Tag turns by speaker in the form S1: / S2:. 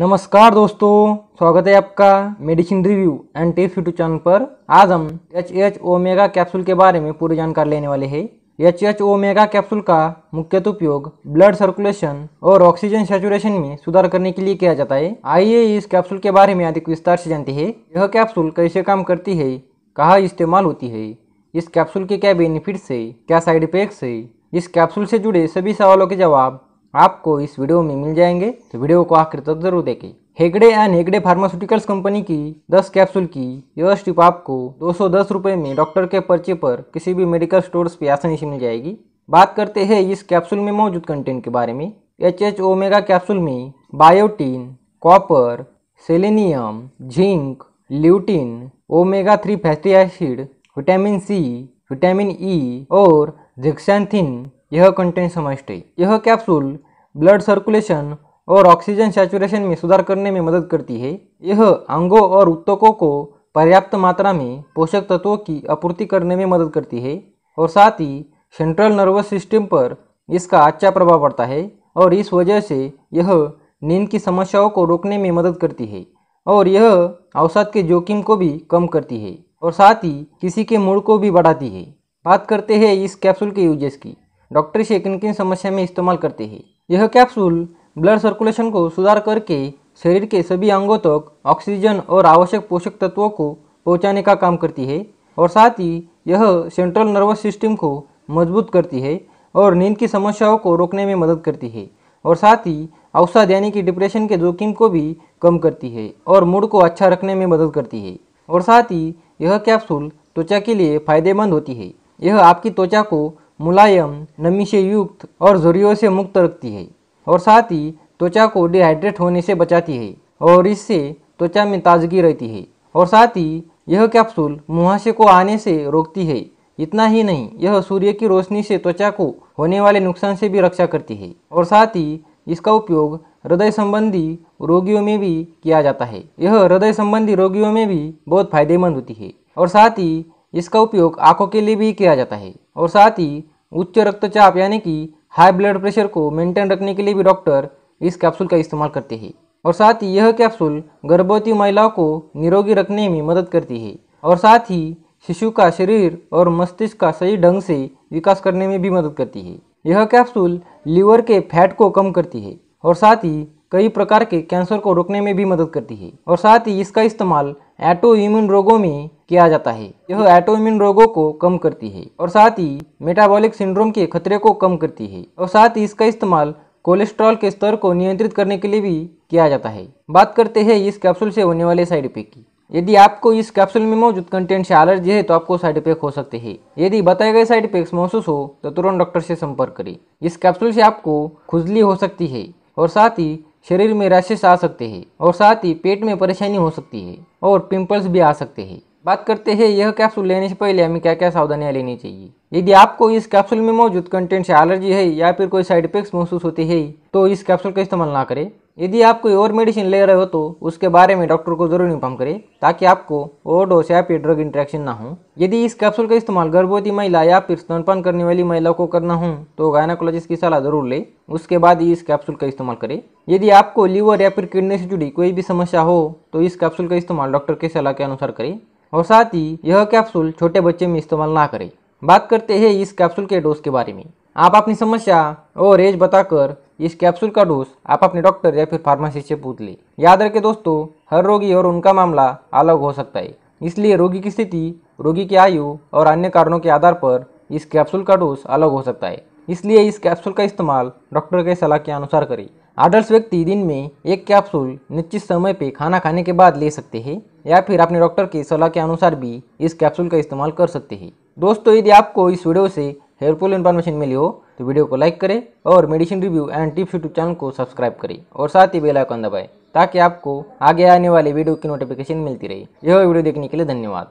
S1: नमस्कार दोस्तों स्वागत है आपका medicine review and test YouTube channel पर आज हम एच एच ओमेगा कैप्सूल के बारे में पूरी जानकारी लेने वाले हैं एच एच ओमेगा कैप्सूल का मुख्यतः उपयोग ब्लड सर्कुलेशन और ऑक्सीजन सेचुरेशन में सुधार करने के लिए किया जाता है आइए इस कैप्सूल के बारे में अधिक विस्तार से जानते हैं यह कैप्सूल कैसे काम करती है कहाँ इस्तेमाल होती है इस कैप्सूल के क्या बेनिफिट्स है क्या साइड इफेक्ट्स है इस कैप्सूल से जुड़े सभी सवालों के जवाब आपको इस वीडियो में मिल जाएंगे तो वीडियो को आखिर तक जरूर देखें Hegde and Hegde pharmaceuticals company की 10 कैप्सूल की यह स्ट्रिप आपको दो सौ में डॉक्टर के पर्चे पर किसी भी मेडिकल स्टोर्स पे आसानी से मिल जाएगी बात करते हैं इस कैप्सूल में मौजूद कंटेंट के बारे में एच एच ओमेगा कैप्सूल में biotin copper selenium zinc lutein omega three fatty acid vitamin C vitamin E और जिक्सैंथिन यह कंटेंट समाष्ट है यह कैप्सूल ब्लड सर्कुलेशन और ऑक्सीजन सेचुरेशन में सुधार करने में मदद करती है यह अंगों और उत्तकों को पर्याप्त मात्रा में पोषक तत्वों की आपूर्ति करने में मदद करती है और साथ ही सेंट्रल नर्वस सिस्टम पर इसका अच्छा प्रभाव पड़ता है और इस वजह से यह नींद की समस्याओं को रोकने में मदद करती है और यह अवसाद के जोखिम को भी कम करती है और साथ ही किसी के मूड को भी बढ़ाती है बात करते हैं इस कैप्सूल के यूजेस की डॉक्टर किन किन समस्या में इस्तेमाल करते हैं यह कैप्सूल ब्लड सर्कुलेशन को सुधार करके शरीर के सभी अंगों तक ऑक्सीजन और आवश्यक पोषक तत्वों को पहुँचाने का काम करती है और साथ ही यह सेंट्रल नर्वस सिस्टम को मजबूत करती है और नींद की समस्याओं को रोकने में मदद करती है और साथ ही अवसाद यानी कि डिप्रेशन के जोखिम को भी कम करती है और मूड को अच्छा रखने में मदद करती है और साथ ही यह कैप्सूल त्वचा के लिए फायदेमंद होती है यह आपकी त्वचा को मुलायम नमी से युक्त और झुरियों से मुक्त रखती है और साथ ही त्वचा को डिहाइड्रेट होने से बचाती है और इससे त्वचा में ताजगी रहती है और साथ ही यह कैप्सूल मुहासे को आने से रोकती है इतना ही नहीं यह सूर्य की रोशनी से त्वचा को होने वाले नुकसान से भी रक्षा करती है और साथ ही इसका उपयोग हृदय संबंधी रोगियों में भी किया जाता है यह हृदय संबंधी रोगियों में भी बहुत फायदेमंद होती है और साथ ही इसका उपयोग आंखों के लिए भी किया जाता है और साथ ही उच्च रक्तचाप यानी कि हाई ब्लड प्रेशर को मेंटेन रखने के लिए भी डॉक्टर इस कैप्सूल का इस्तेमाल करते हैं और साथ ही यह कैप्सूल गर्भवती महिलाओं को निरोगी रखने में मदद करती है और साथ ही शिशु का शरीर और मस्तिष्क का सही ढंग से विकास करने में भी मदद करती है यह कैप्सूल लीवर के फैट को कम करती है और साथ ही कई प्रकार के कैंसर को रोकने में भी मदद करती है और साथ ही इसका इस्तेमाल एटो रोगों में किया जाता है यह एटोमिन रोगों को कम करती है और साथ ही मेटाबॉलिक सिंड्रोम के खतरे को कम करती है और साथ ही इसका इस्तेमाल कोलेस्ट्रॉल के स्तर को नियंत्रित करने के लिए भी किया जाता है बात करते हैं इस कैप्सूल से होने वाले साइड इफेक्ट की यदि आपको इस कैप्सूल में मौजूद कंटेंट से एलर्जी है तो आपको साइड इफेक्ट हो सकते हैं यदि बताए गए साइड इफेक्ट महसूस हो तो तुरंत डॉक्टर से संपर्क करें इस कैप्सूल से आपको खुजली हो सकती है और साथ ही शरीर में रैशेस आ सकते हैं और साथ ही पेट में परेशानी हो सकती है और पिंपल्स भी आ सकते हैं बात करते हैं यह कैप्सूल लेने से पहले हमें क्या क्या सावधानियां लेनी चाहिए यदि आपको इस कैप्सूल में मौजूद कंटेंट से एलर्जी है या फिर कोई साइड इफेक्ट्स महसूस होती है तो इस कैप्सूल का इस्तेमाल ना करें यदि आप कोई और मेडिसिन ले रहे हो तो उसके बारे में डॉक्टर को जरूर इन्फॉर्म करें ताकि आपको ओवरडोज या फिर ड्रग इंट्रैक्शन ना हो यदि इस कैप्सूल का इस्तेमाल गर्भवती महिला या फिर स्तनपान करने वाली महिला को करना हो तो गायनाकोलॉजिस्ट की सलाह जरूर ले उसके बाद इस कैप्सूल का इस्तेमाल करें यदि आपको लीवर या फिर किडनी से जुड़ी कोई भी समस्या हो तो इस कैप्सूल का इस्तेमाल डॉक्टर की सलाह के अनुसार करें और साथ ही यह कैप्सूल छोटे बच्चे में इस्तेमाल ना करें बात करते हैं इस कैप्सूल के डोज के बारे में आप अपनी समस्या और एज बताकर इस कैप्सूल का डोज आप अपने डॉक्टर या फिर फार्मासिस्ट से पूछ लें याद रखें दोस्तों हर रोगी और उनका मामला अलग हो सकता है इसलिए रोगी की स्थिति रोगी की आयु और अन्य कारणों के आधार पर इस कैप्सूल का डोज अलग हो सकता है इसलिए इस कैप्सूल का इस्तेमाल डॉक्टर के सलाह के अनुसार करें आदर्श व्यक्ति दिन में एक कैप्सूल निश्चित समय पे खाना खाने के बाद ले सकते हैं या फिर अपने डॉक्टर की सलाह के अनुसार भी इस कैप्सूल का इस्तेमाल कर सकते हैं दोस्तों यदि आपको इस वीडियो से हेल्पफुल इन्फॉर्मेशन मिली हो तो वीडियो को लाइक करें और medicine review and tips YouTube channel को सब्सक्राइब करें और साथ ही बेलाइकॉन दबाए ताकि आपको आगे आने वाले वीडियो की नोटिफिकेशन मिलती रहे यह वीडियो देखने के लिए धन्यवाद